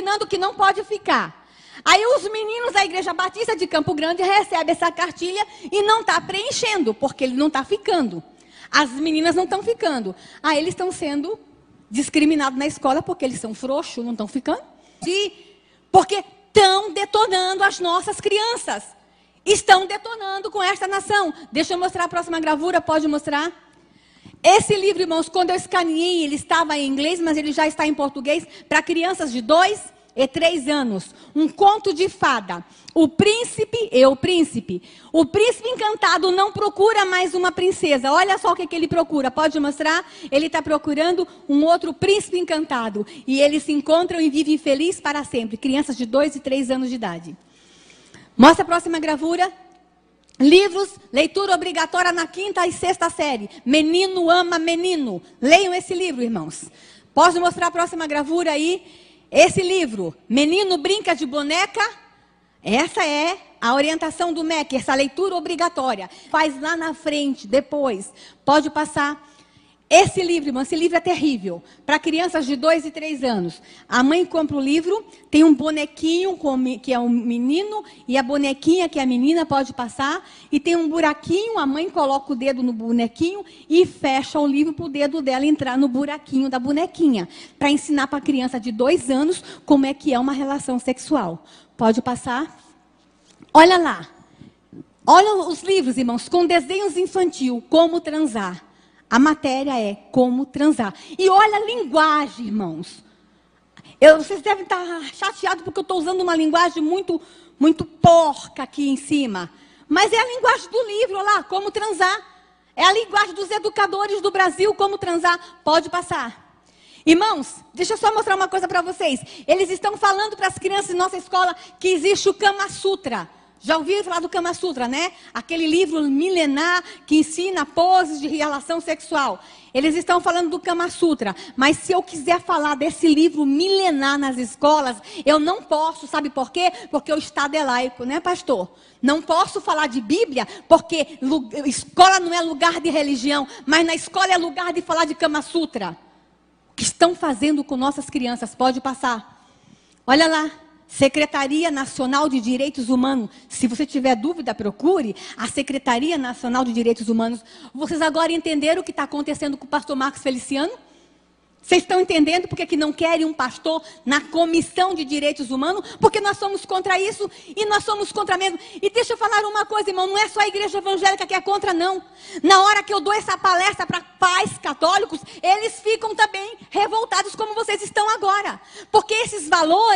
ensinando que não pode ficar. Aí os meninos da Igreja Batista de Campo Grande recebem essa cartilha e não está preenchendo, porque ele não está ficando. As meninas não estão ficando. Aí eles estão sendo discriminados na escola porque eles são frouxos, não estão ficando. E porque estão detonando as nossas crianças. Estão detonando com esta nação. Deixa eu mostrar a próxima gravura, pode mostrar? Esse livro, irmãos, quando eu escaneei, ele estava em inglês, mas ele já está em português para crianças de 2 e 3 anos. Um conto de fada. O príncipe, eu príncipe. O príncipe encantado não procura mais uma princesa. Olha só o que, que ele procura. Pode mostrar? Ele está procurando um outro príncipe encantado. E eles se encontram e vivem felizes para sempre. Crianças de 2 e 3 anos de idade. Mostra a próxima gravura. Livros, leitura obrigatória na quinta e sexta série. Menino ama menino. Leiam esse livro, irmãos. Posso mostrar a próxima gravura aí? Esse livro, Menino Brinca de Boneca. Essa é a orientação do MEC, essa leitura obrigatória. Faz lá na frente, depois. Pode passar. Esse livro, irmã, esse livro é terrível. Para crianças de 2 e 3 anos. A mãe compra o livro, tem um bonequinho com, que é um menino, e a bonequinha, que é a menina, pode passar. E tem um buraquinho, a mãe coloca o dedo no bonequinho e fecha o livro para o dedo dela entrar no buraquinho da bonequinha. Para ensinar para a criança de 2 anos como é que é uma relação sexual. Pode passar? Olha lá. Olha os livros, irmãos, com desenhos infantil, como transar. A matéria é como transar. E olha a linguagem, irmãos. Eu, vocês devem estar chateados porque eu estou usando uma linguagem muito, muito porca aqui em cima. Mas é a linguagem do livro, olha lá, como transar. É a linguagem dos educadores do Brasil, como transar. Pode passar. Irmãos, deixa eu só mostrar uma coisa para vocês. Eles estão falando para as crianças em nossa escola que existe o Kama Sutra. Já ouviram falar do Kama Sutra, né? Aquele livro milenar que ensina poses de relação sexual. Eles estão falando do Kama Sutra, mas se eu quiser falar desse livro milenar nas escolas, eu não posso, sabe por quê? Porque o Estado é laico, né, pastor? Não posso falar de Bíblia, porque escola não é lugar de religião, mas na escola é lugar de falar de Kama Sutra. O que estão fazendo com nossas crianças? Pode passar. Olha lá. Secretaria Nacional de Direitos Humanos. Se você tiver dúvida, procure a Secretaria Nacional de Direitos Humanos. Vocês agora entenderam o que está acontecendo com o pastor Marcos Feliciano? Vocês estão entendendo porque que não querem um pastor na comissão de direitos humanos? Porque nós somos contra isso e nós somos contra mesmo. E deixa eu falar uma coisa, irmão, não é só a igreja evangélica que é contra, não. Na hora que eu dou essa palestra para pais católicos, eles ficam também revoltados como vocês estão agora. Porque esses valores.